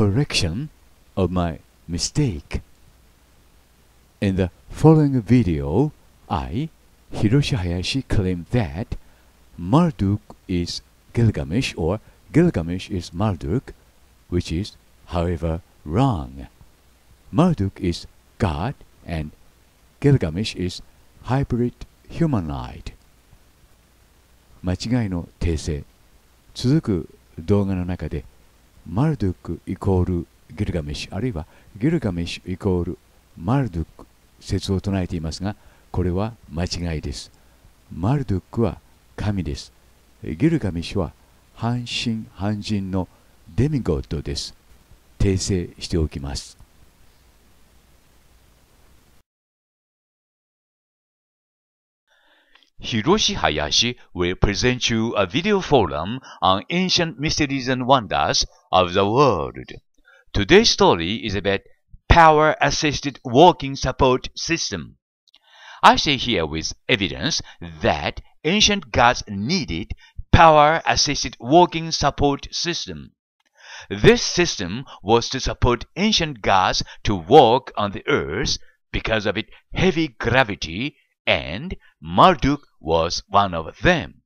correction of my mistake. In the following video, I, Hiroshi Hayashi, claim that Marduk is Gilgamesh or Gilgamesh is Marduk, which is, however, wrong. Marduk is God and Gilgamesh is hybrid humanoid. 間違いの訂正続く動画の中でマルドゥクイコールギルガメシュあるいはギルガメシュイコールマルドゥク説を唱えていますがこれは間違いですマルドゥクは神ですギルガメシュは半身半人のデミゴッドです訂正しておきます Hiroshi Hayashi will present you a video forum on ancient mysteries and wonders of the world. Today's story is about power-assisted walking support system. I say here with evidence that ancient gods needed power-assisted walking support system. This system was to support ancient gods to walk on the earth because of its heavy gravity and Marduk was one of them.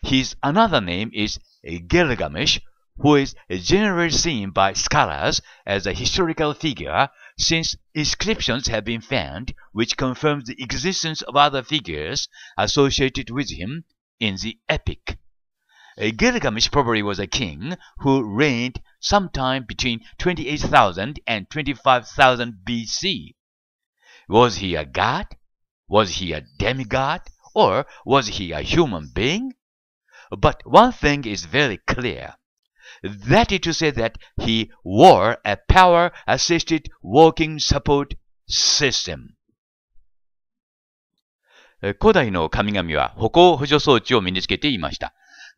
His another name is Gilgamesh, who is generally seen by scholars as a historical figure since inscriptions have been found which confirm the existence of other figures associated with him in the epic. Gilgamesh probably was a king who reigned sometime between 28,000 and 25,000 BC. Was he a god Was he a demigod? Or was he a human being? But one thing is very clear. That is to say that he wore a power-assisted walking support system. 古代の神々は歩行補助装置を身につけていました。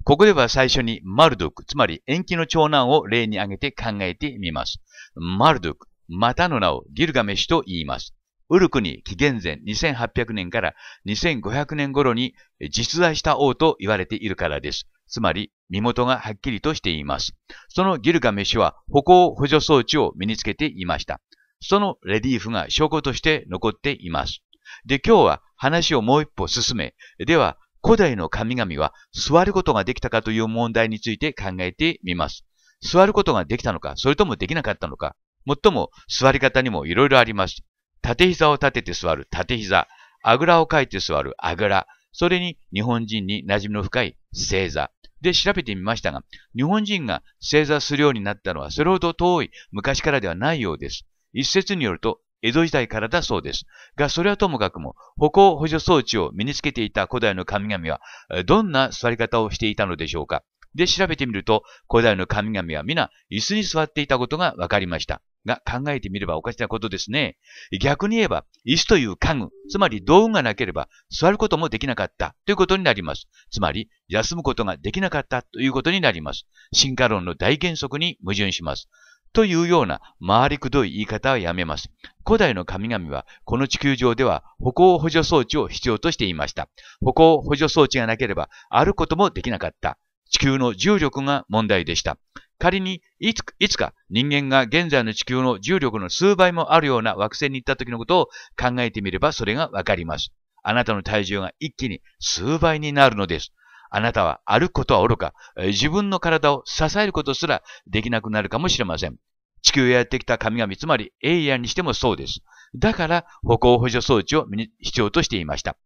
ここでは最初にマルドク、つまり延期の長男を例に挙げて考えてみます。マルドク、またの名をギルガメシと言います。ウルクに紀元前2800年から2500年頃に実在した王と言われているからです。つまり、身元がはっきりとしています。そのギルガメシュは歩行補助装置を身につけていました。そのレリーフが証拠として残っています。で、今日は話をもう一歩進め、では、古代の神々は座ることができたかという問題について考えてみます。座ることができたのか、それともできなかったのか、もっとも座り方にもいろいろあります。縦膝を立てて座る縦膝、あぐらをかいて座るあぐら、それに日本人に馴染みの深い正座。で、調べてみましたが、日本人が正座するようになったのはそれほど遠い昔からではないようです。一説によると、江戸時代からだそうです。が、それはともかくも、歩行補助装置を身につけていた古代の神々は、どんな座り方をしていたのでしょうか。で、調べてみると、古代の神々は皆、椅子に座っていたことが分かりました。が考えてみればおかしなことですね。逆に言えば、椅子という家具、つまり道具がなければ座ることもできなかったということになります。つまり、休むことができなかったということになります。進化論の大原則に矛盾します。というような回りくどい言い方はやめます。古代の神々はこの地球上では歩行補助装置を必要としていました。歩行補助装置がなければ歩くこともできなかった。地球の重力が問題でした。仮にいついつか人間が現在の地球の重力の数倍もあるような惑星に行った時のことを考えてみればそれがわかります。あなたの体重が一気に数倍になるのです。あなたは歩くことは愚か、自分の体を支えることすらできなくなるかもしれません。地球へやってきた神々、つまりエイヤにしてもそうです。だから歩行補助装置を必要としていました。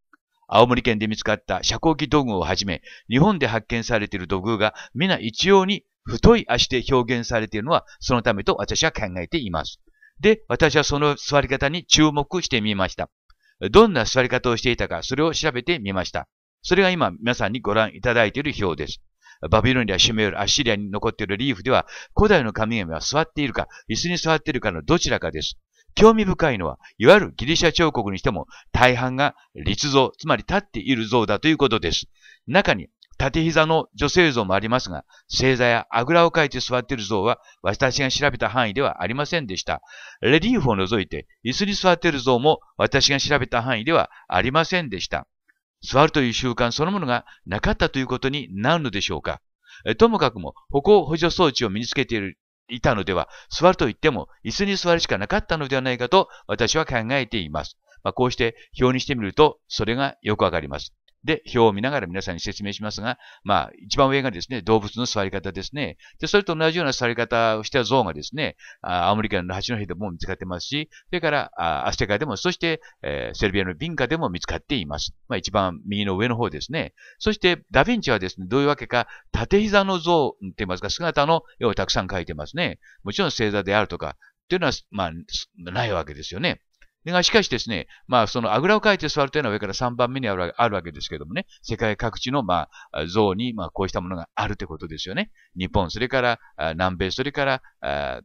青森県で見つかった遮光器土偶をはじめ、日本で発見されている土偶が皆一様に太い足で表現されているのはそのためと私は考えています。で、私はその座り方に注目してみました。どんな座り方をしていたか、それを調べてみました。それが今皆さんにご覧いただいている表です。バビロニア、シュメール、アッシリアに残っているリーフでは、古代の神々は座っているか、椅子に座っているかのどちらかです。興味深いのは、いわゆるギリシャ彫刻にしても大半が立像、つまり立っている像だということです。中に縦膝の女性像もありますが、星座やあぐらをかいて座っている像は私が調べた範囲ではありませんでした。レリーフを除いて椅子に座っている像も私が調べた範囲ではありませんでした。座るという習慣そのものがなかったということになるのでしょうか。ともかくも歩行補助装置を身につけているいたのでは、座ると言っても椅子に座るしかなかったのではないかと私は考えています。まあ、こうして表にしてみるとそれがよくわかります。で、表を見ながら皆さんに説明しますが、まあ、一番上がですね、動物の座り方ですね。で、それと同じような座り方をした像がですね、あ青森県の八戸でも見つかってますし、それから、あアステカでも、そして、えー、セルビアのビンカでも見つかっています。まあ、一番右の上の方ですね。そして、ダヴィンチはですね、どういうわけか、縦膝の像って言いますか、姿の絵をたくさん描いてますね。もちろん星座であるとか、っていうのは、まあ、ないわけですよね。が、しかしですね、まあ、そのあぐらをかいて座るというのは上から3番目にあるわけですけどもね、世界各地の、まあ、像に、まあ、こうしたものがあるということですよね。日本、それから、南米、それから、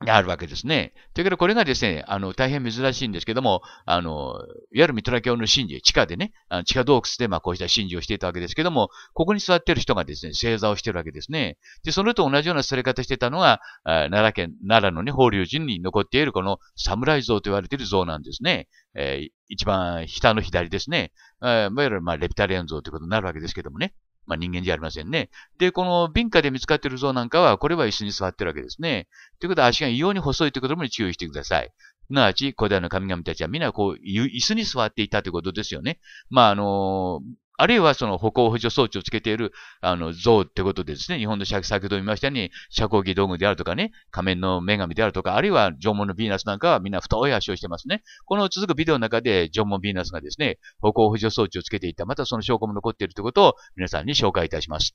あるわけですね。というから、これがですね、あの、大変珍しいんですけども、あの、いわゆるミトラ教の神事、地下でね、あの地下洞窟で、まあ、こうした神事をしていたわけですけども、ここに座っている人がですね、正座をしているわけですね。で、それと同じような座り方してたのが、奈良県、奈良のね、法隆寺に残っているこの侍像と言われている像なんですね。えー、一番下の左ですね。えー、いわゆる、まあ、レピタリアン像ということになるわけですけどもね。まあ、人間じゃありませんね。で、この敏感で見つかっている像なんかは、これは椅子に座ってるわけですね。ということは足が異様に細いということも注意してください。すなわち、古代の神々たちは皆こう、椅子に座っていたということですよね。まあ、あのー、あるいはその歩行補助装置をつけている、あの、像ってことでですね、日本の先ほど見ましたように、遮光器道具であるとかね、仮面の女神であるとか、あるいは縄文のヴィーナスなんかはみんな太い足をしてますね。この続くビデオの中で、縄文ヴィーナスがですね、歩行補助装置をつけていた、またその証拠も残っているということを皆さんに紹介いたします。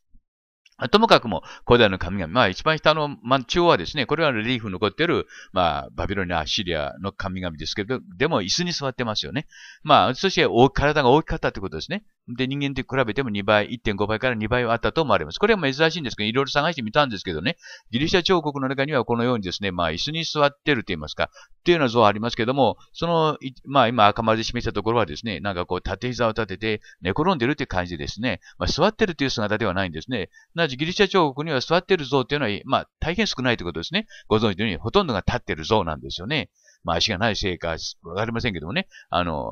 ともかくも、古代の神々、まあ一番下の、まあ、中央はですね、これはレリーフ残っている、まあバビロニア、シリアの神々ですけど、でも椅子に座ってますよね。まあ、そして体が大きかったということですね。で、人間と比べても2倍、1.5倍から2倍はあったと思われます。これは珍しいんですけど、いろいろ探してみたんですけどね、ギリシャ彫刻の中にはこのようにですね、まあ、椅子に座ってると言いますか、っていうような像ありますけども、その、まあ、今赤丸で示したところはですね、なんかこう、縦膝を立てて、寝転んでるって感じですね、まあ、座ってるという姿ではないんですね。なぜギリシャ彫刻には座ってる像っていうのは、まあ、大変少ないということですね。ご存知のように、ほとんどが立ってる像なんですよね。まあ、足がないせいか、わかりませんけどもね、あの、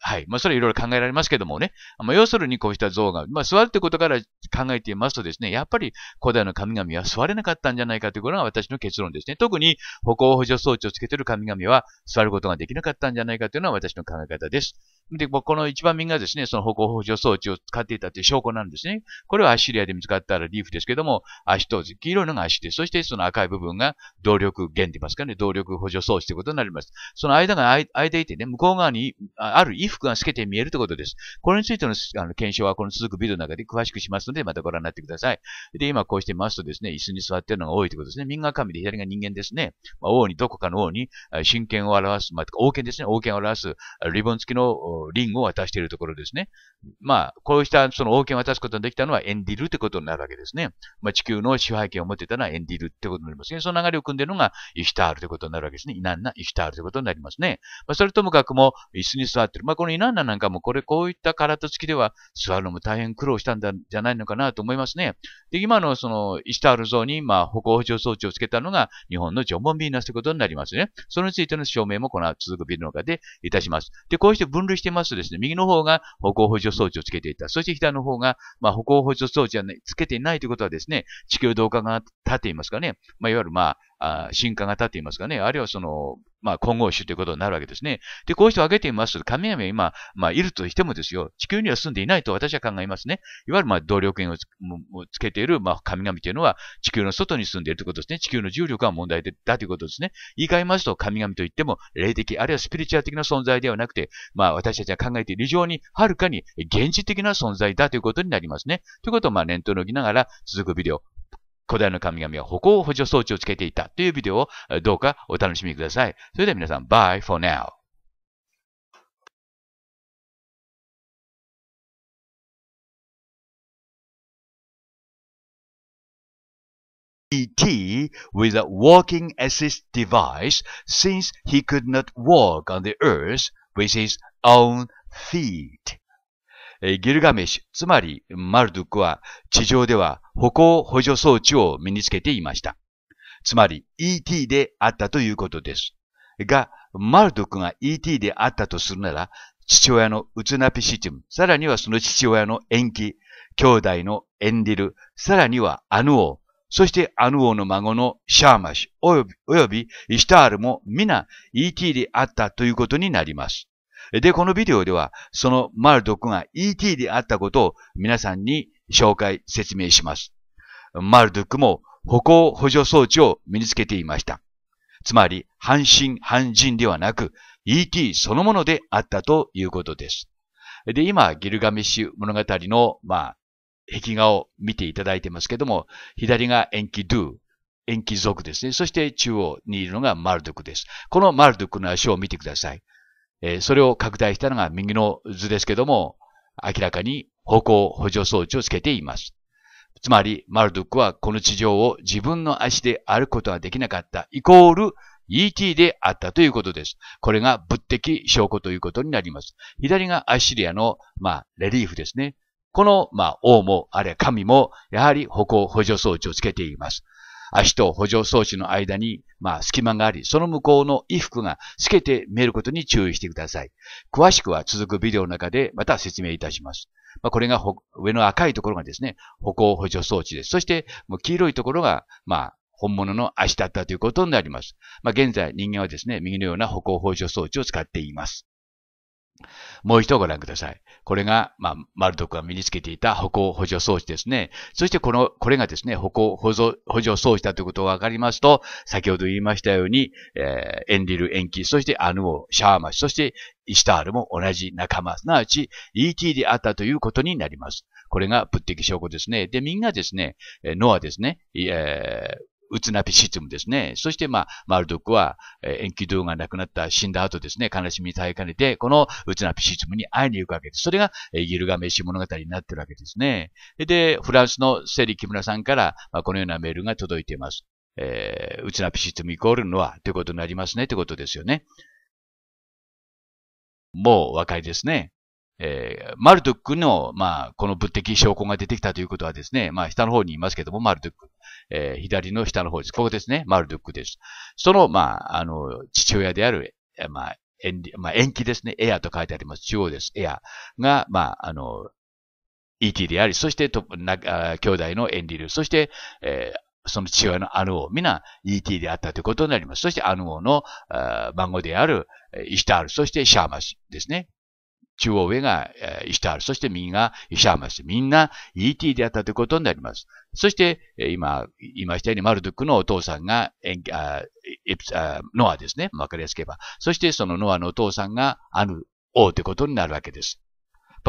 はい。まあ、それいろいろ考えられますけどもね、まあ、要するにこうした像が、まあ、座るってことから考えていますとですね、やっぱり古代の神々は座れなかったんじゃないかということが私の結論ですね。特に歩行補助装置をつけている神々は座ることができなかったんじゃないかというのは私の考え方です。で、この一番右がですね、その歩行補助装置を使っていたという証拠なんですね。これはアッシリアで見つかったらリーフですけども、足と、黄色いのが足で、そしてその赤い部分が動力源って言いますかね、動力補助装置ということになります。その間が空いていてね、向こう側にある衣服が透けて見えるということです。これについてのあの検証はこの続くビデオの中で詳しくしますので、またご覧になってください。で、今こうしてみますとですね、椅子に座っているのが多いということですね。右が神で左が人間ですね。まあ、王に、どこかの王に、真剣を表す、まあ、王権ですね、王権を表す、リボン付きのリングを渡しているところですね。まあ、こうしたその王権を渡すことができたのはエンディルってことになるわけですね。まあ、地球の支配権を持ってたのはエンディルってことになりますね。その流れを組んでいるのがイシュタールってことになるわけですね。イナンナ、イシュタールってことになりますね。まあ、それともかくも椅子に座ってる。まあ、このイナンナなんかもこれ、こういったと付きでは座るのも大変苦労したんだじゃないのかなと思いますね。で、今のそのイシュタール像に、まあ、歩行補助装置をつけたのが日本の縄文ビーナスということになりますね。それについての証明もこの続くビルの中でいたします。で、こうして分類してしてますとですね、右の方が歩行補助装置をつけていた。そして左の方が、まあ、歩行補助装置は、つけていないということはですね、地球同化が立っていますかね。まあ、いわゆる、まあ、あ進化型と言いますかね、あるいはその、まあ、混合種ということになるわけですね。で、こういう人を挙げてみますと、神々は今、まあ、いるとしてもですよ、地球には住んでいないと私は考えますね。いわゆる、まあ、動力源をつけている、まあ、神々というのは、地球の外に住んでいるということですね。地球の重力が問題だということですね。言い換えますと、神々といっても、霊的、あるいはスピリチュアル的な存在ではなくて、まあ、私たちが考えている以上に、はるかに現実的な存在だということになりますね。ということを、まあ、念頭のぎきながら、続くビデオ、古代の神々は歩行補助装置をつけていたというビデオをどうかお楽しみください。それでは皆さん、bye for now. ET with a walking assist device since he could not walk on the earth with his own feet. ギルガメシュ、つまりマルドゥクは地上では歩行補助装置を身につけていました。つまり ET であったということです。が、マルドゥクが ET であったとするなら、父親のウツナピシチム、さらにはその父親の延期、兄弟のエンディル、さらにはアヌ王、そしてアヌ王の孫のシャーマシュ、およびイシタールも皆 ET であったということになります。で、このビデオでは、そのマルドクが ET であったことを皆さんに紹介、説明します。マルドクも歩行補助装置を身につけていました。つまり、半身半人ではなく、ET そのものであったということです。で、今、ギルガメッシュ物語の、まあ、壁画を見ていただいてますけども、左がエンキドゥ、エンキ族ですね。そして中央にいるのがマルドクです。このマルドクの足を見てください。えそれを拡大したのが右の図ですけども、明らかに方向補助装置をつけています。つまり、マルドックはこの地上を自分の足で歩くことができなかった、イコール ET であったということです。これが物的証拠ということになります。左がアッシリアの、まあ、レリーフですね。この、まあ、王も、あれ神も、やはり歩行補助装置をつけています。足と補助装置の間に、まあ、隙間があり、その向こうの衣服が透けて見えることに注意してください。詳しくは続くビデオの中でまた説明いたします。まあ、これが上の赤いところがですね、歩行補助装置です。そして、黄色いところが、まあ、本物の足だったということになります。まあ、現在人間はですね、右のような歩行補助装置を使っています。もう一度ご覧ください。これが、まあ、マルドクが身につけていた歩行補助装置ですね。そしてこの、これがですね、歩行補助補助装置だということがわかりますと、先ほど言いましたように、えー、エンリル、エンキ、そしてアヌオ、シャーマシ、そしてイシタールも同じ仲間、すなわち ET であったということになります。これが物的証拠ですね。で、みんなですね、ノアですね、えー、ウツナピシツムですね。そして、まあ、マルドックは、えー、延期動画亡くなった、死んだ後ですね、悲しみに耐えかねて、このウツナピシツムに会いに行くわけです。それが、えー、ギルガメシ物語になってるわけですね。で、フランスのセリ・キムラさんから、まあ、このようなメールが届いています。えー、ウツナピシツムイコールのは、ということになりますね、ということですよね。もうお分かりですね。えー、マルドゥックの、まあ、この物的証拠が出てきたということはですね、まあ、下の方にいますけども、マルドゥック。えー、左の下の方です。ここですね、マルドゥックです。その、まあ、あの、父親である、まあ、延期、まあ、延期ですね、エアと書いてあります。中央です。エアが、まあ、あの、ET であり、そしてとなあ、兄弟のエンリル、そして、えーその父親のアヌ王、皆 ET であったということになります。そしてアヌ王の孫であるイシュタール、そしてシャーマシですね。中央上が、えー、イシタール、そして右がイシャーマス。みんな ET であったということになります。そして、えー、今、言いましたようにマルドックのお父さんがエンあエプあノアですね。わかりやすければ。そしてそのノアのお父さんがアヌ王ということになるわけです。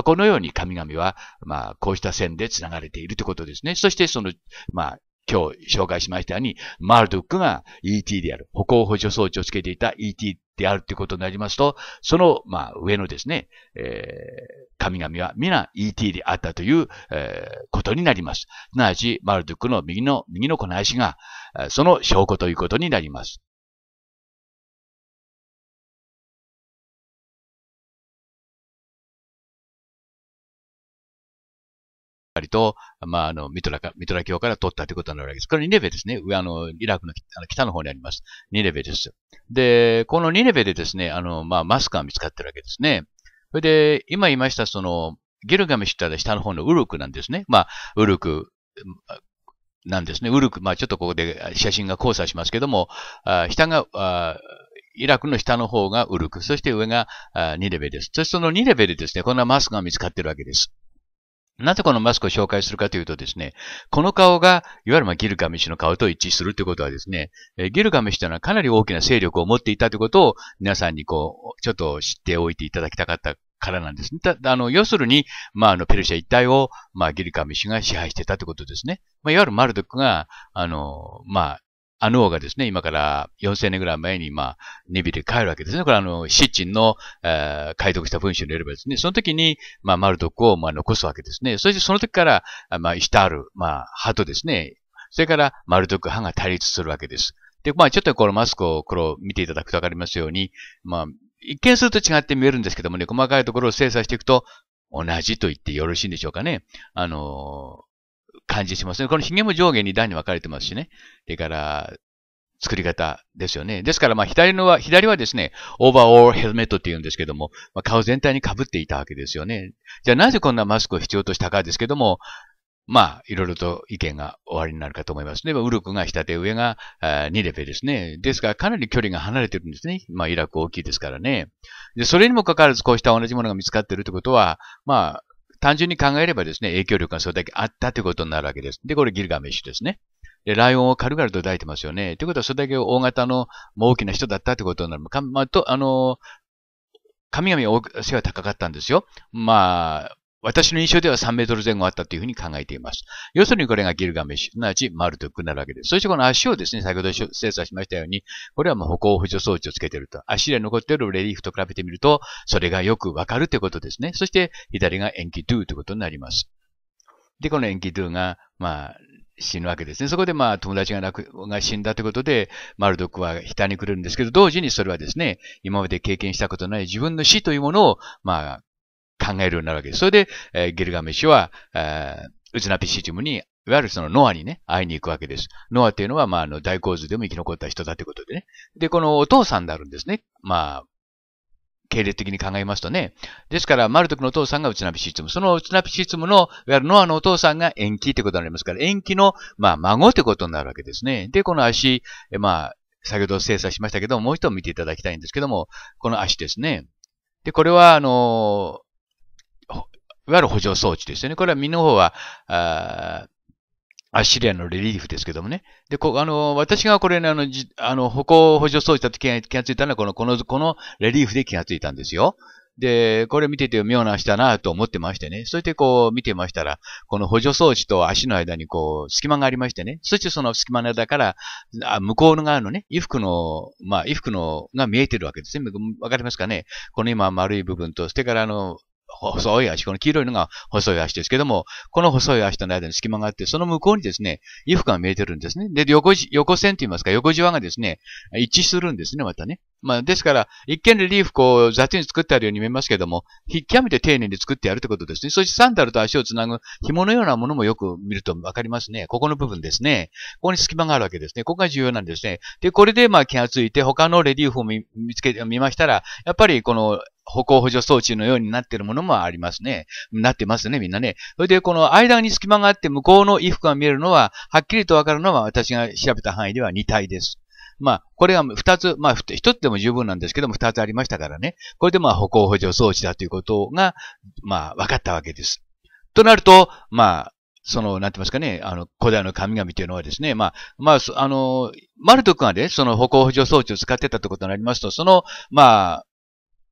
このように神々は、まあ、こうした線で繋がれているということですね。そしてその、まあ、今日紹介しましたように、マルドックが ET である。歩行補助装置をつけていた ET であるということになりますと、その、まあ、上のですね、えー、神々は皆 ET であったという、えー、ことになります。すなわち、マルドックの右の、右のこの足が、その証拠ということになります。カリと、まあ、あの、ミトラか、ミトラ教から取ったということになるわけです。これニネベですね。上、あの、イラクの北の方にあります。ニネベです。で、このニネベでですね、あの、まあ、マスクが見つかってるわけですね。それで、今言いました、その、ギルガメシュったら下の方のウルクなんですね。まあ、ウルク、なんですね。ウルク、まあ、ちょっとここで写真が交差しますけども、あ下があ、イラクの下の方がウルク、そして上があニレベです。そしてそのニレベでですね、こんなマスクが見つかってるわけです。なぜこのマスクを紹介するかというとですね、この顔が、いわゆるギルガメシュの顔と一致するということはですね、ギルガメシュというのはかなり大きな勢力を持っていたということを皆さんにこう、ちょっと知っておいていただきたかったからなんですね。たあの、要するに、まあ、あの、ペルシャ一帯を、まあ、ギルガメシュが支配してたということですね。まあ、いわゆるマルドックが、あの、まあ、アヌ王がですね、今から4000年ぐらい前に、まあ、ネビで帰るわけですね。これあの、シッチンの、えー、解読した文章によればですね、その時に、まあ、マルドクを、まあ、残すわけですね。そしてその時から、まあ、イシタール、まあ、派とですね、それからマルドク派が対立するわけです。で、まあ、ちょっとこのマスクを、これを見ていただくとわかりますように、まあ、一見すると違って見えるんですけどもね、細かいところを精査していくと、同じと言ってよろしいんでしょうかね。あの感じしますね。このヒゲも上下に段に分かれてますしね。それから、作り方ですよね。ですから、まあ、左のは、左はですね、オーバーオールヘルメットって言うんですけども、まあ、顔全体に被っていたわけですよね。じゃあ、なぜこんなマスクを必要としたかですけども、まあ、いろいろと意見がおありになるかと思いますね。ウルクが下手、上が2レベルですね。ですから、かなり距離が離れてるんですね。まあ、イラク大きいですからね。で、それにもかかわらず、こうした同じものが見つかっているということは、まあ、単純に考えればですね、影響力がそれだけあったということになるわけです。で、これギルガメッシュですね。で、ライオンを軽々と抱いてますよね。ということは、それだけ大型の、もう大きな人だったということになる。かまあ、と、あの、神々は背が高かったんですよ。まあ、私の印象では3メートル前後あったというふうに考えています。要するにこれがギルガメッシュ、すなわちマルトックになるわけです。そしてこの足をですね、先ほど精査しましたように、これはもう歩行補助装置をつけていると。足で残っているレリーフと比べてみると、それがよくわかるということですね。そして左が延期ドゥということになります。で、この延期ドゥが、まあ、死ぬわけですね。そこでまあ友達が亡く、が死んだということで、マルドックは下に来るんですけど、同時にそれはですね、今まで経験したことない自分の死というものを、まあ、考えるようになるわけです。それで、えー、ゲルガメシは、えー、ウズナピシチムに、いわゆるそのノアにね、会いに行くわけです。ノアっていうのは、まあ、あの、大洪水でも生き残った人だということでね。で、このお父さんであるんですね。まあ、系列的に考えますとね。ですから、マルトクのお父さんがウチナピシツム。そのウチナピシツムの、いわゆるノアのお父さんが延期ってことになりますから、延期の、まあ、孫ってことになるわけですね。で、この足、まあ、先ほど精査しましたけども、う一度見ていただきたいんですけども、この足ですね。で、これは、あの、いわゆる補助装置ですよね。これは身の方は、あアッシリアのレリーフですけどもね。で、こあの、私がこれね、あの、じあの歩行補助装置だと気が気がついたのは、この、この、このレリーフで気がついたんですよ。で、これ見てて妙な足だなと思ってましてね。そしてこう見てましたら、この補助装置と足の間にこう隙間がありましてね。そしてその隙間の間から、あ向こうの側のね、衣服の、まあ衣服のが見えてるわけですね。わかりますかねこの今丸い部分と、それからあの、細い足、この黄色いのが細い足ですけども、この細い足との間に隙間があって、その向こうにですね、衣服が見えてるんですね。で、横、横線と言いますか、横じわがですね、一致するんですね、またね。まあ、ですから、一見でリーフこう、雑に作ってあるように見えますけども、極めて丁寧に作ってやるってことですね。そしてサンダルと足をつなぐ紐のようなものもよく見るとわかりますね。ここの部分ですね。ここに隙間があるわけですね。ここが重要なんですね。で、これでまあ気がついて、他のレリーフを見つけ、見ましたら、やっぱりこの歩行補助装置のようになっているものもありますね。なってますね、みんなね。それで、この間に隙間があって向こうの衣服が見えるのは、はっきりとわかるのは私が調べた範囲では2体です。まあ、これが2つ、まあ、1つでも十分なんですけども、2つありましたからね。これでまあ、歩行補助装置だということが、まあ、分かったわけです。となると、まあ、その、なんて言いますかね、あの、古代の神々というのはですね、まあ、まあ、あの、マルト君がね、その歩行補助装置を使ってたってことになりますと、その、まあ、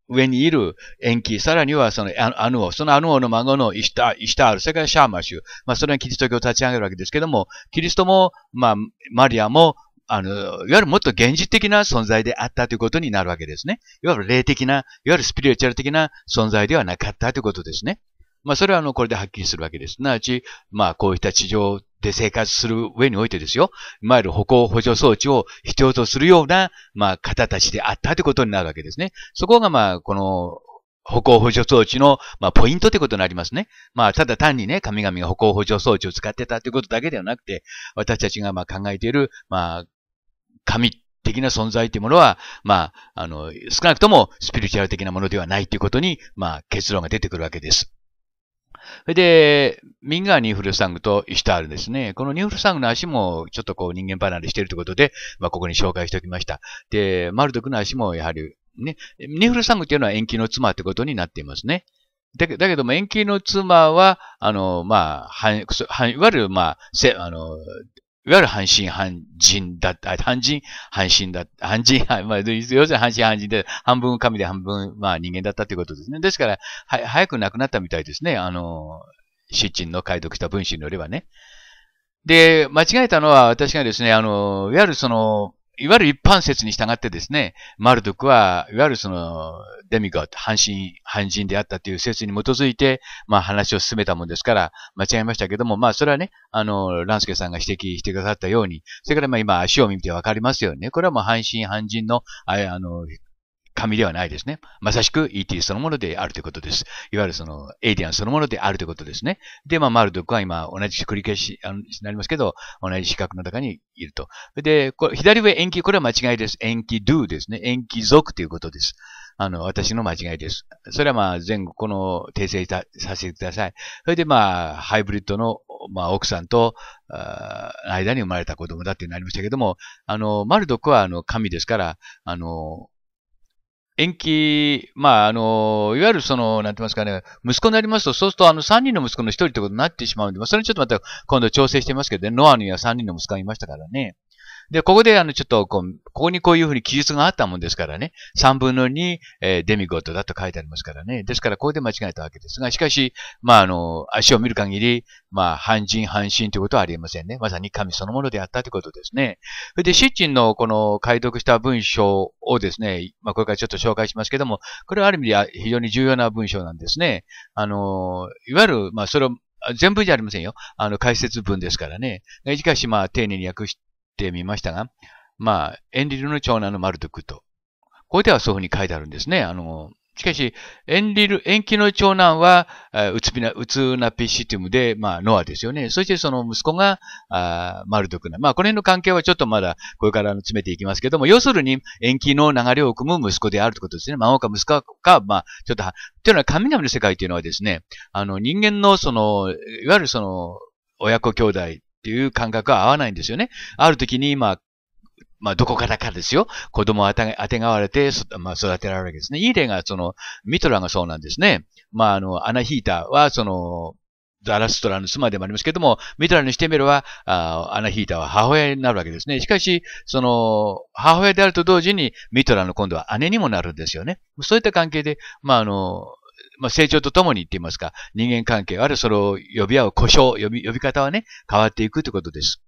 上にいる延期、さらにはそのアヌオ、そのアヌオの孫のイシタイシタール、それからシャーマシュ、まあ、それはキリスト教を立ち上げるわけですけども、キリストも、まあ、マリアも、あの、いわゆるもっと現実的な存在であったということになるわけですね。いわゆる霊的な、いわゆるスピリチュアル的な存在ではなかったということですね。まあ、それはあの、これではっきりするわけです。なわち、まあ、こういった地上で生活する上においてですよ、いわゆる歩行補助装置を必要とするような、まあ、方たちであったということになるわけですね。そこが、まあ、この、歩行補助装置の、まあ、ポイントということになりますね。まあ、ただ単にね、神々が歩行補助装置を使ってたということだけではなくて、私たちが、まあ、考えている、まあ、神的な存在というものは、まあ、あの、少なくともスピリチュアル的なものではないということに、まあ、結論が出てくるわけです。それで、右側ニイフルサングとイシュタールですね。このニーフルサングの足もちょっとこう人間離れしているということで、まあ、ここに紹介しておきました。で、マルドクの足もやはり、ね、ニーフルサングっていうのは延期の妻ってことになっていますね。だけだけども、延期の妻は、あの、まあ、はいわゆる、まあ、せ、あの、いわゆる半信半人だった、半人、半信だった、半人、はまあ、要するに半信半人で、半分神で半分、まあ人間だったということですね。ですから、は早く亡くなったみたいですね。あの、チンの解読した文章によればね。で、間違えたのは私がですね、あの、いわゆるその、いわゆる一般説に従ってですね、マルドクは、いわゆるその、デミガー、ト、半身、半人であったという説に基づいて、まあ話を進めたもんですから、間違えましたけども、まあそれはね、あの、ランスケさんが指摘してくださったように、それからまあ今足を見てわかりますよね。これはもう半身、半人の、あの、紙ではないですね。まさしく ET そのものであるということです。いわゆるそのエイディアンそのものであるということですね。で、まあ、マルドックは今、同じ繰り返しになりますけど、同じ資格の中にいると。で、これ左上延期、これは間違いです。延期 do ですね。延期族ということです。あの、私の間違いです。それはまあ、前後、この訂正させてください。それでまあ、ハイブリッドの、まあ、奥さんと、間に生まれた子供だってなりましたけども、あの、マルドックはあの、神ですから、あの、延期、まあ、あの、いわゆるその、なんて言いますかね、息子になりますと、そうすると、あの、3人の息子の1人ってことになってしまうんで、まあ、それちょっとまた今度調整してますけどね、ノアには3人の息子がいましたからね。で、ここであの、ちょっとこう、ここにこういうふうに記述があったもんですからね、3分の2、えー、デミゴートだと書いてありますからね。ですから、ここで間違えたわけですが、しかし、まあ、あの、足を見る限り、まあ、半人半身ということはありえませんね。まさに神そのものであったということですね。それで、シッチンのこの解読した文章をですね、まあ、これからちょっと紹介しますけども、これはある意味では非常に重要な文章なんですね。あの、いわゆる、まあ、それを全部じゃありませんよ。あの、解説文ですからね。しかし、まあ、丁寧に訳しってみましたが、まあ、エンリルの長男のマルドクと。ここではそういうふうに書いてあるんですね。あの、しかし、エンリル、延期の長男は、うつびな、うつなピシティムで、まあ、ノアですよね。そしてその息子が、あマルドクな。まあ、この辺の関係はちょっとまだ、これから詰めていきますけども、要するに、延期の流れを組む息子であるということですね。孫か息子か、まあ、ちょっと、は、というのは、神々の世界というのはですね、あの、人間の、その、いわゆるその、親子兄弟っていう感覚は合わないんですよね。ある時に、まあ、まあ、どこからかですよ。子供をあてがわれて、まあ、育てられるわけですね。いい例が、その、ミトラがそうなんですね。まあ、あの、アナヒータは、その、ザラストラの妻でもありますけども、ミトラにしてみれば、アナヒータは母親になるわけですね。しかし、その、母親であると同時に、ミトラの今度は姉にもなるんですよね。そういった関係で、まあ、あの、まあ、成長とともにって言いますか、人間関係、あるその呼び合う故障、呼び、呼び方はね、変わっていくということです。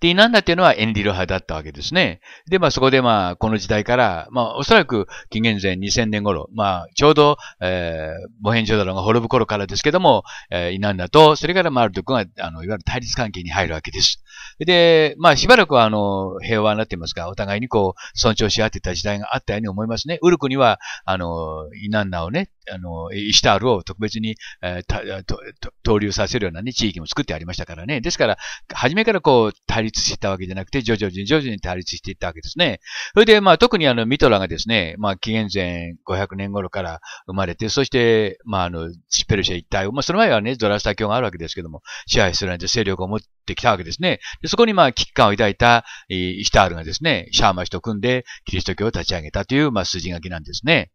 で、イナンダっていうのはエンリル派だったわけですね。で、まあそこでまあこの時代から、まあおそらく紀元前2000年頃、まあちょうど、えー、ボヘンジョダロが滅ぶ頃からですけども、えー、イナンダと、それからマルトクが、あの、いわゆる対立関係に入るわけです。で、まあしばらくはあの、平和になってますが、お互いにこう、尊重し合ってた時代があったように思いますね。ウルクには、あの、イナンダをね、あの、イシタールを特別に、えー、たとと投留させるようなね、地域も作ってありましたからね。ですから、初めからこう、対立していったわけじゃなくて、徐々に徐々に対立していったわけですね。それで、まあ、特にあの、ミトラがですね、まあ、紀元前500年頃から生まれて、そして、まあ、あの、ペルシャ一帯を、まあ、その前はね、ゾラスタ教があるわけですけども、支配するなんて勢力を持ってきたわけですね。でそこに、まあ、危機感を抱いた、イシタールがですね、シャーマ氏と組んで、キリスト教を立ち上げたという、まあ、筋書きなんですね。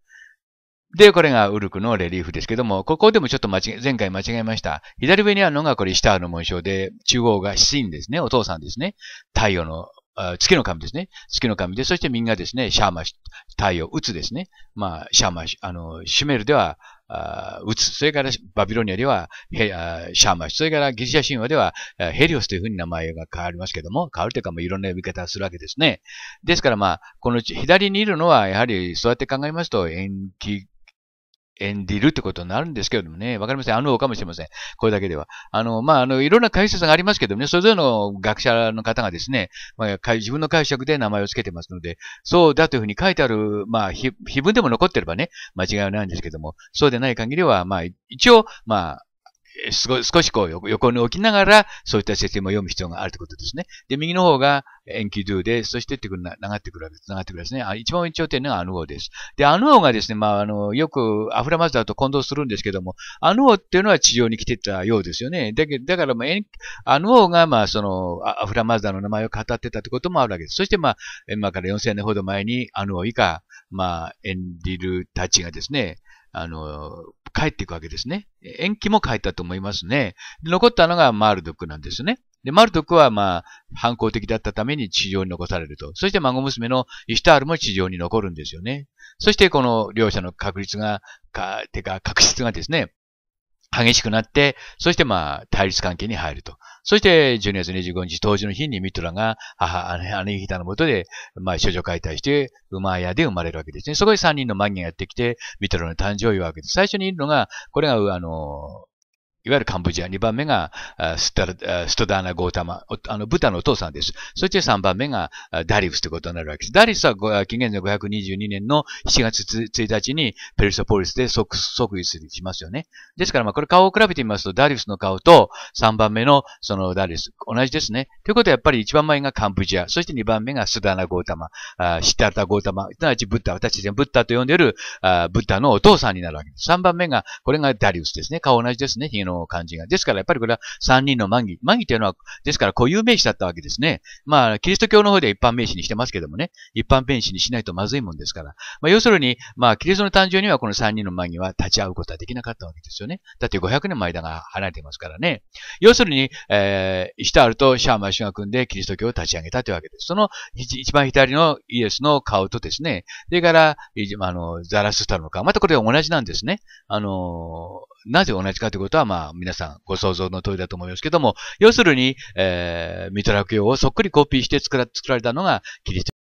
で、これがウルクのレリーフですけども、ここでもちょっと間違前回間違えました。左上にあるのがこれ、シターの紋章で、中央がシンですね、お父さんですね。太陽の、月の神ですね。月の神で、そしてみんなですね、シャーマ、太陽、打つですね。まあ、シャーマ、あの、シュメルでは、打つ。それからバビロニアではヘシャーマシ。それからギリシャ神話ではヘリオスというふうに名前が変わりますけども、変わるというかもういろんな呼び方をするわけですね。ですからまあ、この左にいるのはやはりそうやって考えますと延期演じるってことになるんですけれどもね、わかりません。あの、かもしれません。これだけでは。あの、まあ、あの、いろんな解説がありますけどね、それぞれの学者の方がですね、まあ、自分の解釈で名前を付けてますので、そうだというふうに書いてある、まあ、碑文でも残ってればね、間違いはないんですけども、そうでない限りは、まあ、一応、まあ、すごい、少しこう横に置きながら、そういった説明も読む必要があるということですね。で、右の方が延期 d で、そしてってくる、流ってくるわけです。流ってくるですね。あ一番上頂点のがアヌオです。で、アヌオがですね、まあ、あの、よくアフラマズダと混同するんですけども、アヌオっていうのは地上に来てたようですよね。だけだから、まあ、アヌオが、まあ、その、アフラマズダの名前を語ってたってこともあるわけです。そして、まあ、今から4000年ほど前に、アヌオ以下、まあ、エンディルたちがですね、あの、帰っていくわけですね。延期も書いたと思いますね。残ったのがマルドックなんですね。で、マルックは、まあ、反抗的だったために地上に残されると。そして孫娘のイシュタールも地上に残るんですよね。そして、この両者の確率が、か、てか、確執がですね、激しくなって、そしてまあ、対立関係に入ると。そして、12月25日、当時の日にミトラが母、姉、ヒタのもとで、まあ、処女解体して、馬屋で生まれるわけですね。そこで3人のマギがやってきて、ミトラの誕生を祝うわけです。最初にいるのが、これが、あの、いわゆるカンボジア。2番目がスタストダーナ・ゴータマ。あの、ブタのお父さんです。そして3番目がダリウスということになるわけです。ダリウスは紀元前522年の7月1日にペルソポリスで即即位しますよね。ですから、まあ、これ顔を比べてみますと、ダリウスの顔と3番目のそのダリウス、同じですね。ということは、やっぱり1番前がカンボジア、そして2番目がスダーナ・ゴータマ、シタタ・ゴータマ、すなわちブッダ、私たちがブッダと呼んでいるブッダのお父さんになるわけです。3番目が、これがダリウスですね。顔同じですね。のの感じが。ですからやっぱりこれは三人の万義。万義というのは、ですから固有名詞だったわけですね。まあ、キリスト教の方では一般名詞にしてますけどもね、一般名詞にしないとまずいもんですから。まあ、要するに、まあ、キリストの誕生にはこの三人の万義は立ち会うことはできなかったわけですよね。だって500年も間が離れてますからね。要するに、えー、イシタールとシャーマン氏が組んでキリスト教を立ち上げたというわけです。その一番左のイエスの顔とですね、それから、あの、ザラスタルの顔。またこれ同じなんですね。あの、なぜ同じかということは、まあ、皆さんご想像の通りだと思いますけども、要するに、えー、ミトラク教をそっくりコピーして作ら作られたのがキリスト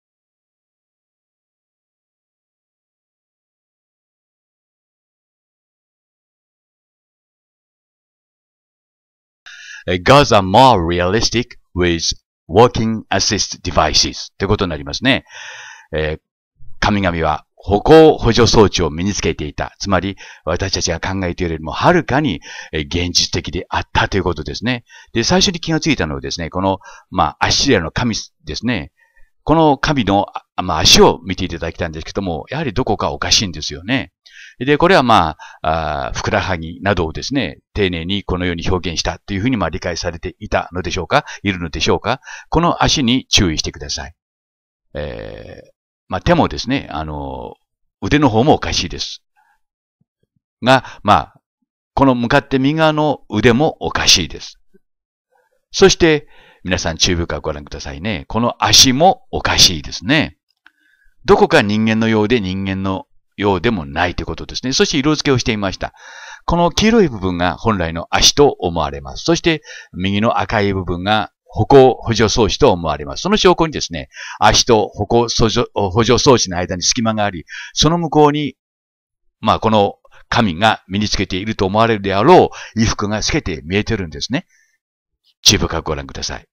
Gods are more realistic with walking assist devices ってことになりますね。えー、神々は歩行補助装置を身につけていた。つまり、私たちが考えているよりもはるかに現実的であったということですね。で、最初に気がついたのはですね、この、まあ、アッシリアの神ですね。この神の、まあ、足を見ていただきたいんですけども、やはりどこかおかしいんですよね。で、これはまあ、あふくらはぎなどをですね、丁寧にこのように表現したというふうにまあ理解されていたのでしょうかいるのでしょうかこの足に注意してください。えー、まあ、手もですね、あの、腕の方もおかしいです。が、まあ、この向かって右側の腕もおかしいです。そして、皆さん注意深くご覧くださいね。この足もおかしいですね。どこか人間のようで人間のようでもないということですね。そして色付けをしていました。この黄色い部分が本来の足と思われます。そして右の赤い部分が歩行補助装置と思われます。その証拠にですね、足と歩行補助装置の間に隙間があり、その向こうに、まあこの神が身につけていると思われるであろう衣服が透けて見えてるんですね。注意深くご覧ください。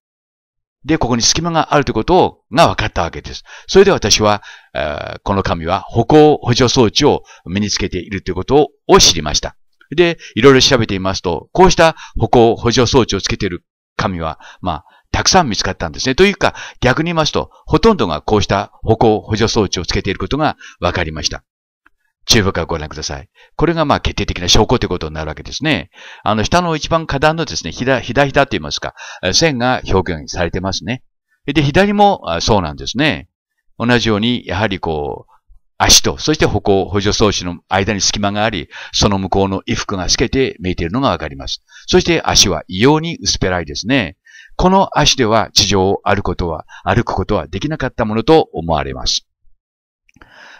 で、ここに隙間があるということをが分かったわけです。それで私は、えこの神は歩行補助装置を身につけているということを知りました。で、いろいろ調べてみますと、こうした歩行補助装置をつけている神は、まあ、たくさん見つかったんですね。というか、逆に言いますと、ほとんどがこうした歩行補助装置をつけていることが分かりました。中部からご覧ください。これがまあ決定的な証拠ということになるわけですね。あの、下の一番下段のですね、ひだ、ひだひだと言いますか、線が表現されてますね。で、左もそうなんですね。同じように、やはりこう、足と、そして歩行、補助装置の間に隙間があり、その向こうの衣服が透けて見えているのがわかります。そして足は異様に薄っぺらいですね。この足では地上を歩くことは、歩くことはできなかったものと思われます。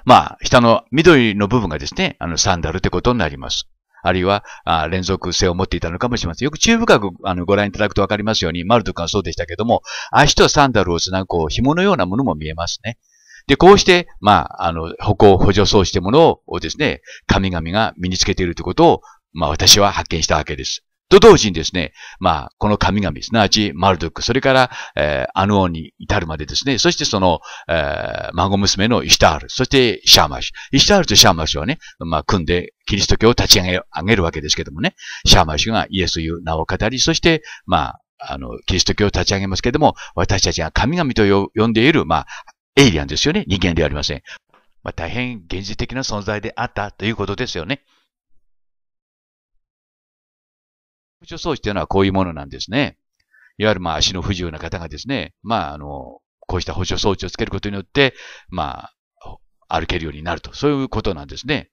まあ、下の緑の部分がですね、あの、サンダルってことになります。あるいは、あ連続性を持っていたのかもしれません。よく注意深くあのご覧いただくとわかりますように、マルト君はそうでしたけども、足とサンダルをつなぐこう紐のようなものも見えますね。で、こうして、まあ、あの、歩行補助装置というものをですね、神々が身につけているということを、まあ、私は発見したわけです。と同時にですね、まあ、この神々、すなわちマルドック、それから、えー、アヌオンに至るまでですね、そしてその、えー、孫娘のイシュタール、そしてシャーマシュ。イシュタールとシャーマシュはね、まあ、組んで、キリスト教を立ち上げるわけですけどもね、シャーマシュがイエスという名を語り、そして、まあ、あの、キリスト教を立ち上げますけれども、私たちが神々と呼んでいる、まあ、エイリアンですよね。人間ではありません。まあ、大変現実的な存在であったということですよね。補助装置というのはこういうものなんですね。いわゆるまあ足の不自由な方がですね、まああの、こうした補助装置をつけることによって、まあ、歩けるようになると。そういうことなんですね。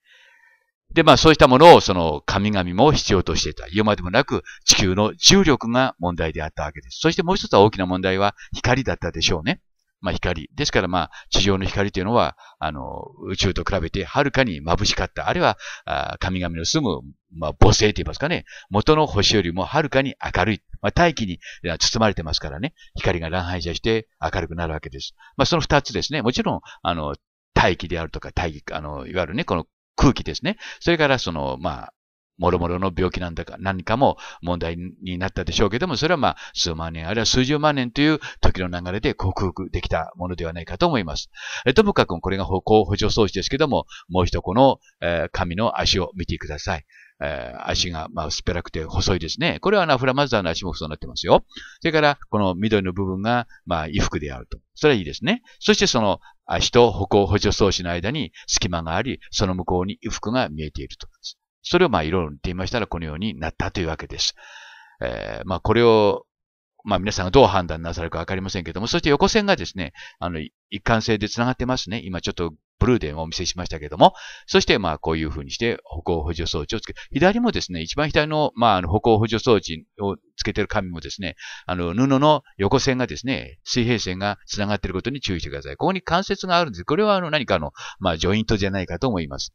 で、まあそうしたものをその神々も必要としていた。言うまでもなく地球の重力が問題であったわけです。そしてもう一つは大きな問題は光だったでしょうね。まあ、光。ですから、まあ、地上の光というのは、あの、宇宙と比べてはるかに眩しかった。あるいは、あ神々の住む、まあ、母性と言いますかね。元の星よりもはるかに明るい。まあ、大気に包まれてますからね。光が乱反射して明るくなるわけです。まあ、その二つですね。もちろん、あの、大気であるとか、大気、あの、いわゆるね、この空気ですね。それから、その、まあ、もろもろの病気なんだか何かも問題になったでしょうけども、それはまあ数万年あるいは数十万年という時の流れで克服できたものではないかと思います。えともかくこれが歩行補助装置ですけども、もう一度この、えー、の足を見てください。えー、足が、まあ、薄っぺらくて細いですね。これはアナフラマザーの足もそうなってますよ。それから、この緑の部分が、まあ、衣服であると。それはいいですね。そしてその足と歩行補助装置の間に隙間があり、その向こうに衣服が見えていると。それをまあいろいろ言っていましたらこのようになったというわけです。えー、まあこれをまあ皆さんがどう判断なされるかわかりませんけども、そして横線がですね、あの、一貫性で繋がってますね。今ちょっとブルーでお見せしましたけども、そしてまあこういうふうにして歩行補助装置をつけ、左もですね、一番左のまああの歩行補助装置をつけてる紙もですね、あの布の横線がですね、水平線が繋がっていることに注意してください。ここに関節があるんです。これはあの何かのまあジョイントじゃないかと思います。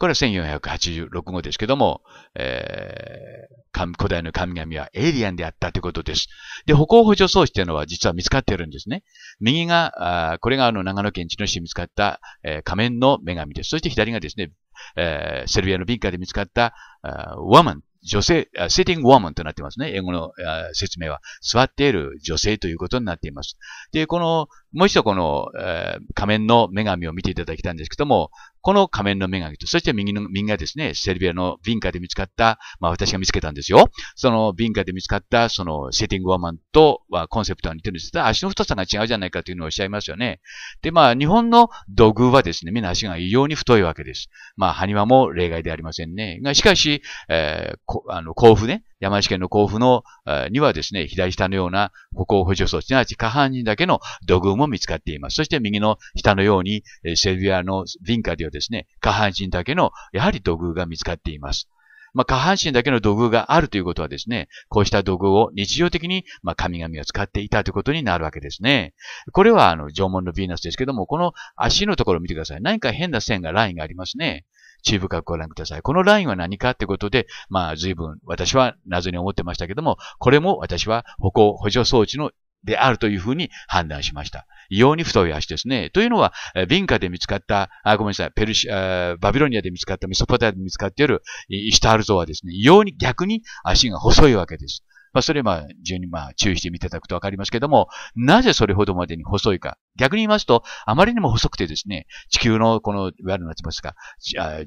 これは1486号ですけども、えー、古代の神々はエイリアンであったということです。で、歩行補助装置というのは実は見つかっているんですね。右が、あこれがあの長野県知能市で見つかった、えー、仮面の女神です。そして左がですね、えー、セルビアのビンカで見つかった、ウォーマン女性、セティングウォーマンとなってますね。英語の説明は。座っている女性ということになっています。で、この、もう一度この、えー、仮面の女神を見ていただきたいんですけども、この仮面の女神と、そして右の、右がですね、セルビアのビンカで見つかった、まあ私が見つけたんですよ。そのビンカで見つかった、そのセーティングワーマンとはコンセプトは似てるんですが、足の太さが違うじゃないかというのをおっしゃいますよね。で、まあ日本の土偶はですね、みんな足が異様に太いわけです。まあ埴輪も例外でありませんね。が、しかし、えー、こあの、甲府ね、山梨県の甲府の、にはですね、左下のような歩行補助装置、すなわち下半身だけの土偶も見つかっています。そして右の下のように、セルビアのリンカではですね、下半身だけの、やはり土偶が見つかっています。まあ、下半身だけの土偶があるということはですね、こうした土偶を日常的に、ま神々を使っていたということになるわけですね。これは、あの、縄文のヴィーナスですけども、この足のところを見てください。何か変な線が、ラインがありますね。注意深くご覧ください。このラインは何かってことで、まあ随分私は謎に思ってましたけども、これも私は歩行補助装置のであるというふうに判断しました。異様に太い足ですね。というのは、ビンカで見つかった、あ、ごめんなさい、ペルシア、バビロニアで見つかった、ミソポタで見つかっているイシタール像はですね、異様に逆に足が細いわけです。まあ、それまあ、順にまあ、注意してみていただくとわかりますけども、なぜそれほどまでに細いか。逆に言いますと、あまりにも細くてですね、地球のこの、いわゆるなってますか、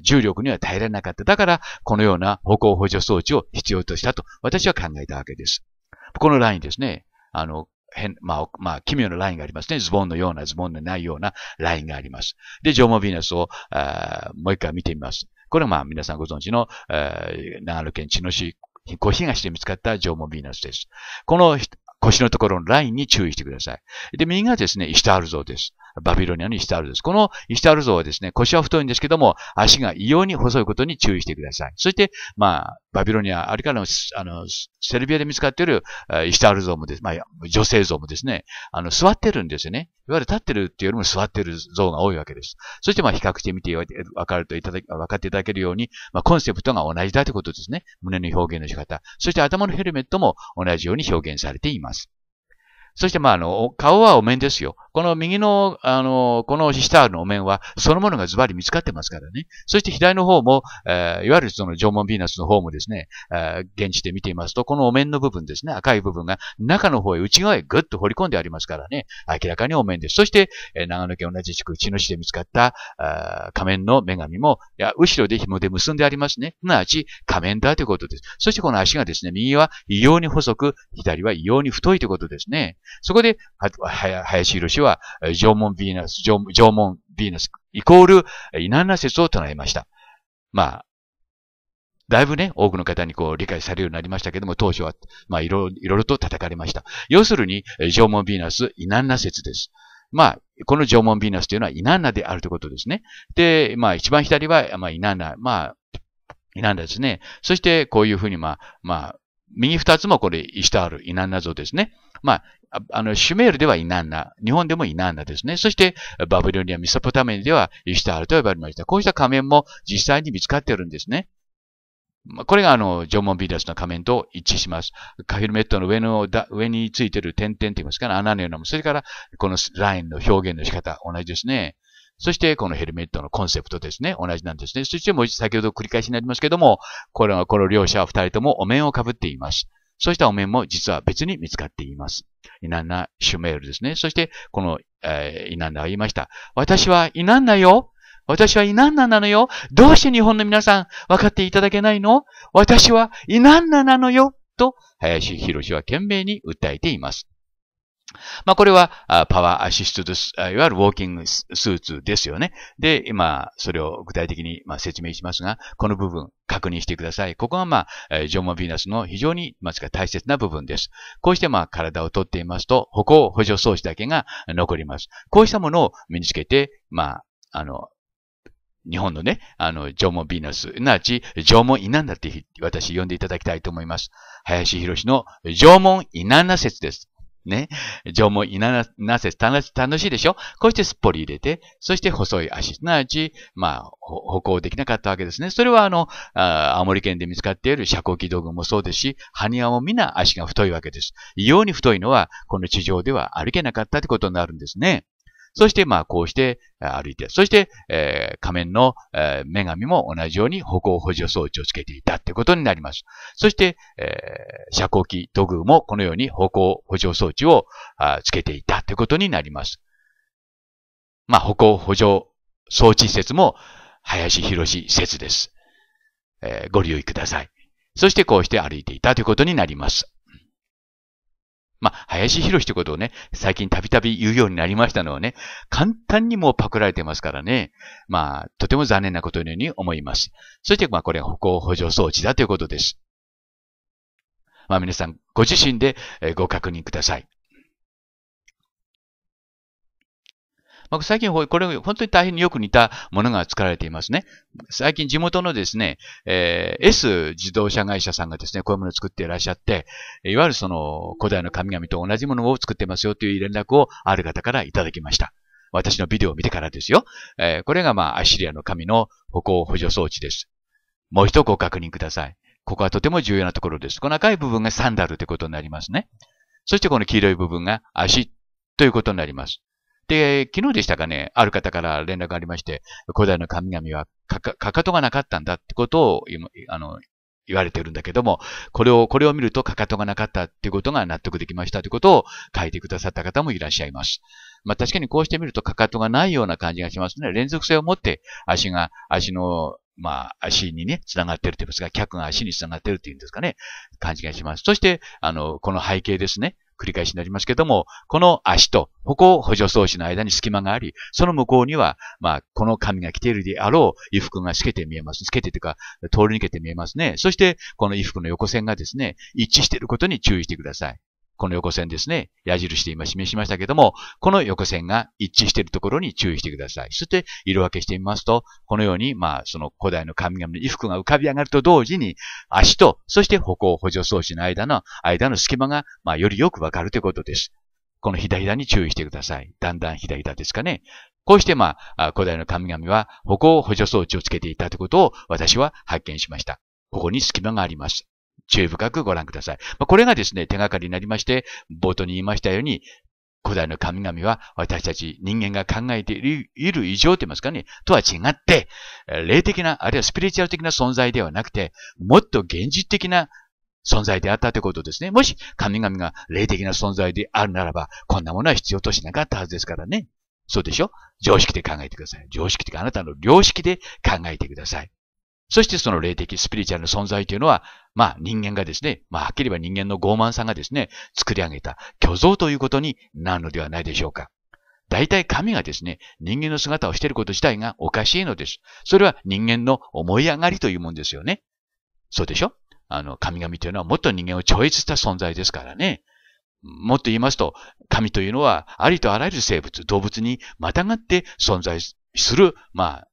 重力には耐えられなかった。だから、このような歩行補助装置を必要としたと、私は考えたわけです。このラインですね、あの、変、まあ、まあ、奇妙なラインがありますね。ズボンのような、ズボンのないようなラインがあります。で、縄文モビーナスを、あもう一回見てみます。これはまあ皆さんご存知の、えー、長野県茅野市ご東で見つかった縄文ビーナスです。この腰のところのラインに注意してください。で、右がですね、イシタール像です。バビロニアのイシタールです。このイシタール像はですね、腰は太いんですけども、足が異様に細いことに注意してください。そして、まあ、バビロニア、あるいはあの、セルビアで見つかっているイシタール像もです、まあ、女性像もですね、あの、座ってるんですよね。いわゆる立ってるっていうよりも座ってる像が多いわけです。そして、まあ、比較してみて、わかるといただき、分かっていただけるように、まあ、コンセプトが同じだということですね。胸の表現の仕方。そして、頭のヘルメットも同じように表現されています。そして、まあ、あの、顔はお面ですよ。この右の、あの、この下のお面は、そのものがズバリ見つかってますからね。そして左の方も、えー、いわゆるその縄文ヴィーナスの方もですね、えー、現地で見ていますと、このお面の部分ですね、赤い部分が中の方へ、内側へぐっと掘り込んでありますからね、明らかにお面です。そして、えー、長野県同じ地区、茅の市で見つかった、仮面の女神も、いや、後ろで紐で結んでありますね。すなわち、仮面だということです。そしてこの足がですね、右は異様に細く、左は異様に太いということですね。そこで、林博士は、縄文ヴィーナス、縄文ヴィーナス、イコール、イナンナ説を唱えました。まあ、だいぶね、多くの方にこう理解されるようになりましたけども、当初は、まあ、いろいろいろと叩かれました。要するに、縄文ヴィーナス、イナンナ説です。まあ、この縄文ヴィーナスというのはイナンナであるということですね。で、まあ、一番左は、まあ、イナンナ、まあ、イナンナですね。そして、こういうふうに、まあ、まあ、右二つもこれ、イシタール、イナンナ像ですね。まあ、あの、シュメールではイナンナ、日本でもイナンナですね。そして、バブリオニア、ミサポタメではイシタールと呼ばれました。こうした仮面も実際に見つかっているんですね。これがあの、ジョモンビーダスの仮面と一致します。カフィルメットの上の、上についてる点々って言いますかね、穴のようなも、それから、このラインの表現の仕方、同じですね。そしてこのヘルメットのコンセプトですね。同じなんですね。そしてもう一先ほど繰り返しになりますけども、これはこの両者は二人ともお面をかぶっています。そうしたお面も実は別に見つかっています。イナンナ・シュメールですね。そして、この、えー、イナンナは言いました。私はイナンナよ私はイナンナなのよどうして日本の皆さん分かっていただけないの私はイナンナなのよと、林博士は懸命に訴えています。まあ、これは、パワーアシストです。いわゆるウォーキングスーツですよね。で、今、それを具体的に説明しますが、この部分、確認してください。ここが、まあ、ジョモン・ヴィーナスの非常に、まあ、大切な部分です。こうして、まあ、体をとっていますと、歩行補助装置だけが残ります。こうしたものを身につけて、まあ、あの、日本のね、あの、縄文ヴィーナス、すなわち、縄文イナンだって私呼んでいただきたいと思います。林博士の縄文イナンナ説です。ね。縄文稲なせ楽しいでしょこうしてすっぽり入れて、そして細い足、すなわち、まあ、歩行できなかったわけですね。それはあの、あ青森県で見つかっている遮光器道具もそうですし、埴輪も皆足が太いわけです。異様に太いのは、この地上では歩けなかったってことになるんですね。そして、まあ、こうして歩いて、そして、えー、仮面の、えー、女神も同じように歩行補助装置をつけていたってことになります。そして、えー、遮光器、土偶もこのように歩行補助装置をつけていたってことになります。まあ、歩行補助装置説も、林博説です。えー、ご留意ください。そしてこうして歩いていたということになります。まあ、林博士ってことをね、最近たびたび言うようになりましたのはね、簡単にもうパクられてますからね、まあ、とても残念なことのように思います。そして、まあ、これは歩行補助装置だということです。まあ、皆さん、ご自身でご確認ください。まあ、最近これ本当に大変によく似たものが作られていますね。最近地元のですね、えー、S 自動車会社さんがですね、こういうものを作っていらっしゃって、いわゆるその古代の神々と同じものを作ってますよという連絡をある方からいただきました。私のビデオを見てからですよ。えー、これがまあ、アシリアの神の歩行補助装置です。もう一度ご確認ください。ここはとても重要なところです。この赤い部分がサンダルということになりますね。そしてこの黄色い部分が足ということになります。で、昨日でしたかね、ある方から連絡がありまして、古代の神々はかか、かかとがなかったんだってことを、あの、言われてるんだけども、これを、これを見るとかかとがなかったってことが納得できましたってことを書いてくださった方もいらっしゃいます。まあ確かにこうしてみるとかかとがないような感じがしますね。連続性を持って足が、足の、まあ足にね、繋がってるって言いますが、脚が足に繋がってるっていうんですかね、感じがします。そして、あの、この背景ですね。繰り返しになりますけども、この足と、ここを補助装置の間に隙間があり、その向こうには、まあ、この紙が来ているであろう衣服が透けて見えます。透けてというか、通り抜けて見えますね。そして、この衣服の横線がですね、一致していることに注意してください。この横線ですね、矢印で今示しましたけども、この横線が一致しているところに注意してください。そして、色分けしてみますと、このように、まあ、その古代の神々の衣服が浮かび上がると同時に、足と、そして歩行補助装置の間の、間の隙間が、まあ、よりよくわかるということです。このひだひだに注意してください。だんだんひだひだですかね。こうして、まあ、古代の神々は歩行補助装置をつけていたということを私は発見しました。ここに隙間があります。注意深くご覧ください。まあ、これがですね、手がかりになりまして、冒頭に言いましたように、古代の神々は私たち人間が考えている以上と言いますかね、とは違って、霊的な、あるいはスピリチュアル的な存在ではなくて、もっと現実的な存在であったということですね。もし神々が霊的な存在であるならば、こんなものは必要としなかったはずですからね。そうでしょ常識で考えてください。常識か、あなたの良識で考えてください。そしてその霊的、スピリチュアルの存在というのは、まあ人間がですね、まあはっきり言えば人間の傲慢さがですね、作り上げた虚像ということになるのではないでしょうか。大体神がですね、人間の姿をしていること自体がおかしいのです。それは人間の思い上がりというもんですよね。そうでしょあの、神々というのはもっと人間を超越した存在ですからね。もっと言いますと、神というのはありとあらゆる生物、動物にまたがって存在する、まあ、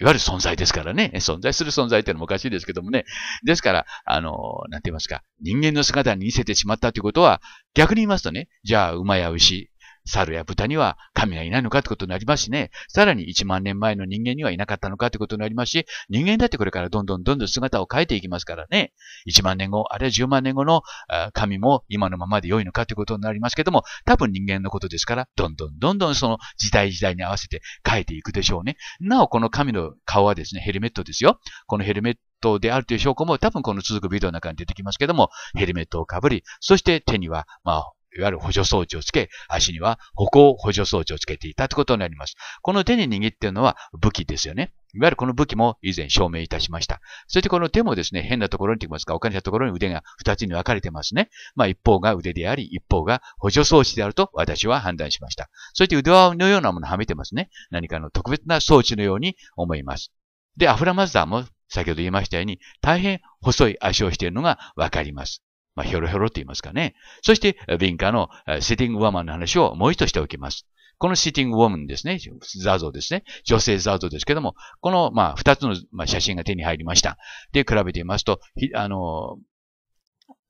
いわゆる存在ですからね。存在する存在っていうのもおかしいですけどもね。ですから、あの、なんて言いますか、人間の姿に似せてしまったということは、逆に言いますとね、じゃあ、馬や牛、猿や豚には神がいないのかってことになりますしね、さらに1万年前の人間にはいなかったのかってことになりますし、人間だってこれからどんどんどんどん姿を変えていきますからね、1万年後、あるいは10万年後の神も今のままで良いのかってことになりますけども、多分人間のことですから、どんどんどんどんその時代時代に合わせて変えていくでしょうね。なお、この神の顔はですね、ヘルメットですよ。このヘルメットであるという証拠も多分この続くビデオの中に出てきますけども、ヘルメットをかぶり、そして手には、まあ、いわゆる補助装置をつけ、足には歩行補助装置をつけていたということになります。この手に握っているのは武器ですよね。いわゆるこの武器も以前証明いたしました。そしてこの手もですね、変なところにときいますか、おかしたところに腕が2つに分かれてますね。まあ一方が腕であり、一方が補助装置であると私は判断しました。そして腕輪のようなものをはめてますね。何かの特別な装置のように思います。で、アフラマズダーも先ほど言いましたように、大変細い足をしているのがわかります。まあ、ひょろひょろと言いますかね。そして、敏感のシティングウォーマンの話をもう一度しておきます。このシティングウォーマンですね、ザ像ですね、女性ザ像ですけども、この、まあ、二つの、ま写真が手に入りました。で、比べてみますと、あの、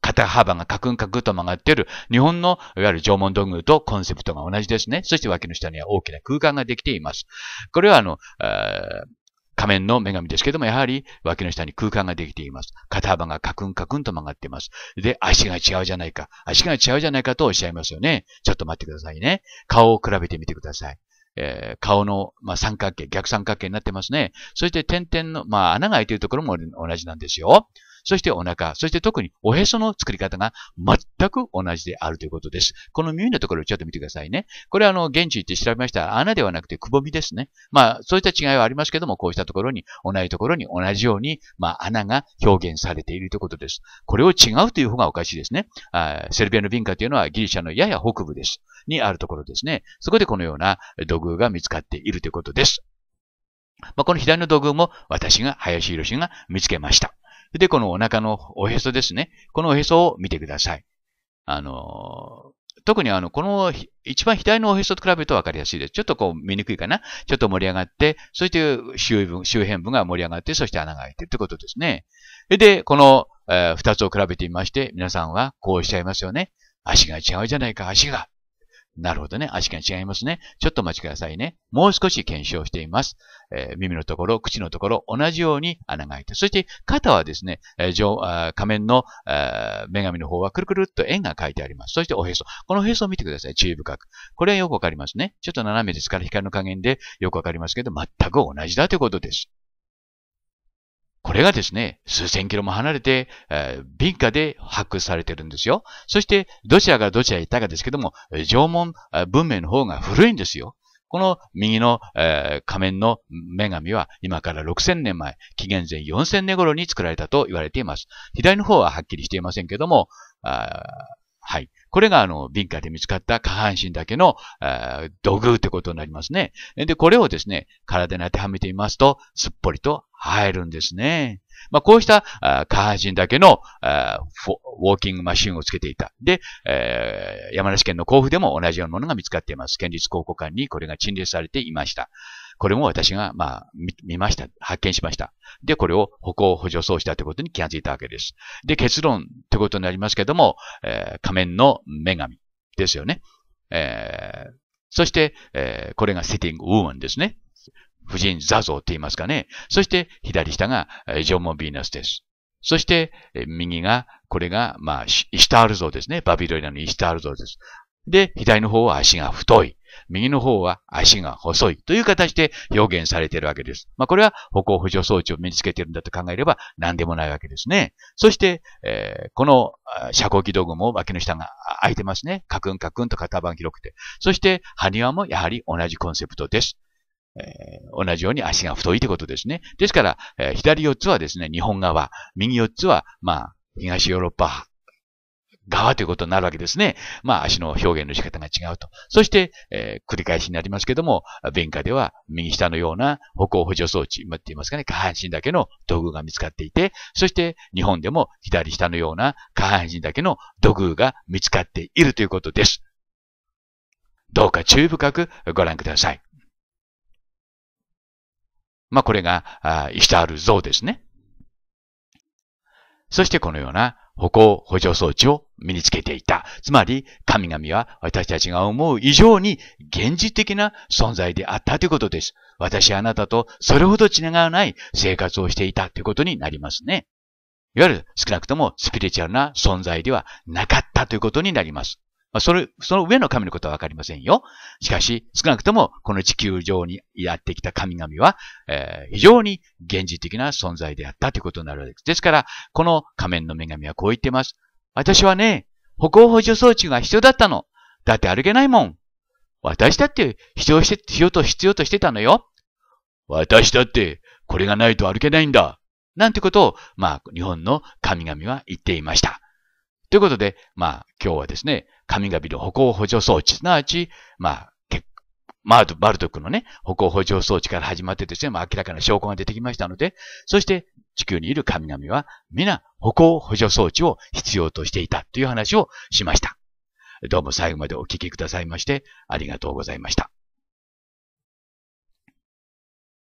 肩幅がカクンカクンと曲がっている日本のいわゆる縄文道具とコンセプトが同じですね。そして脇の下には大きな空間ができています。これはあの、仮面の女神ですけども、やはり脇の下に空間ができています。肩幅がカクンカクンと曲がっています。で、足が違うじゃないか。足が違うじゃないかとおっしゃいますよね。ちょっと待ってくださいね。顔を比べてみてください。えー、顔の、まあ、三角形、逆三角形になってますね。そして点々の、まあ、穴が開いているところも同じなんですよ。そしてお腹、そして特におへその作り方が全く同じであるということです。この耳のところをちょっと見てくださいね。これはあの、現地行って調べました。穴ではなくてくぼみですね。まあ、そういった違いはありますけども、こうしたところに、同じところに同じように、まあ、穴が表現されているということです。これを違うという方がおかしいですね。あセルビアの文化というのはギリシャのやや北部です。にあるところですね。そこでこのような土偶が見つかっているということです。まあ、この左の土偶も私が、林博が見つけました。で、このお腹のおへそですね。このおへそを見てください。あの特にあの、この一番左のおへそと比べると分かりやすいです。ちょっとこう見にくいかな。ちょっと盛り上がって、そして周周辺部が盛り上がって、そして穴が開いてってことですね。で、この、えー、二つを比べてみまして、皆さんはこうおっしゃいますよね。足が違うじゃないか、足が。なるほどね。足が違いますね。ちょっとお待ちくださいね。もう少し検証しています。えー、耳のところ、口のところ、同じように穴が開いて、そして肩はですね、えー、上あ仮面の、え女神の方はくるくるっと円が書いてあります。そしておへそ。このおへそを見てください。注意深く。これはよくわかりますね。ちょっと斜めですから光の加減でよくわかりますけど、全く同じだということです。これがですね、数千キロも離れて、えー、民家で発掘されてるんですよ。そして、どちらがどちらへ行ったかですけども、縄文文明の方が古いんですよ。この右の、えー、仮面の女神は今から6000年前、紀元前4000年頃に作られたと言われています。左の方ははっきりしていませんけども、はい。これがあの、敏感で見つかった下半身だけの、え土偶ってことになりますね。で、これをですね、体に当てはめてみますと、すっぽりと入るんですね。まあ、こうした下半身だけのウォーキングマシンをつけていた。で、え山梨県の甲府でも同じようなものが見つかっています。県立考古館にこれが陳列されていました。これも私が、まあ、見ました。発見しました。で、これを歩行補助装置だということに気がついたわけです。で、結論ってことになりますけども、えー、仮面の女神ですよね。えー、そして、えー、これがセティングウーマンですね。婦人座像って言いますかね。そして、左下が、ジョモン・ビーナスです。そして、右が、これが、まあ、イシタール像ですね。バビロイナのイシタール像です。で、左の方は足が太い。右の方は足が細いという形で表現されているわけです。まあ、これは歩行補助装置を身につけているんだと考えれば何でもないわけですね。そして、えー、この遮光器道具も脇の下が開いてますね。カクンカクンと型番広くて。そして、埴輪もやはり同じコンセプトです。えー、同じように足が太いということですね。ですから、えー、左四つはですね、日本側、右四つは、まあ、東ヨーロッパ側ということになるわけですね。まあ、足の表現の仕方が違うと。そして、えー、繰り返しになりますけども、弁下では右下のような歩行補助装置、って言いますかね、下半身だけの土偶が見つかっていて、そして日本でも左下のような下半身だけの土偶が見つかっているということです。どうか注意深くご覧ください。まあ、これが、あ、イシタール像ですね。そしてこのような歩行補助装置を身につけていた。つまり、神々は私たちが思う以上に現実的な存在であったということです。私あなたとそれほど違わない生活をしていたということになりますね。いわゆる少なくともスピリチュアルな存在ではなかったということになります。まあ、それ、その上の神のことはわかりませんよ。しかし、少なくとも、この地球上にやってきた神々は、えー、非常に現実的な存在であったということになるわけです。ですから、この仮面の女神はこう言ってます。私はね、歩行補助装置が必要だったの。だって歩けないもん。私だって必要して、必要と必要としてたのよ。私だって、これがないと歩けないんだ。なんてことを、まあ、日本の神々は言っていました。ということで、まあ、今日はですね、神々の歩行補助装置、すなわち、まあ、マルバルトクのね、歩行補助装置から始まってですね、まあ、明らかな証拠が出てきましたので、そして地球にいる神々は皆歩行補助装置を必要としていたという話をしました。どうも最後までお聞きくださいまして、ありがとうございました。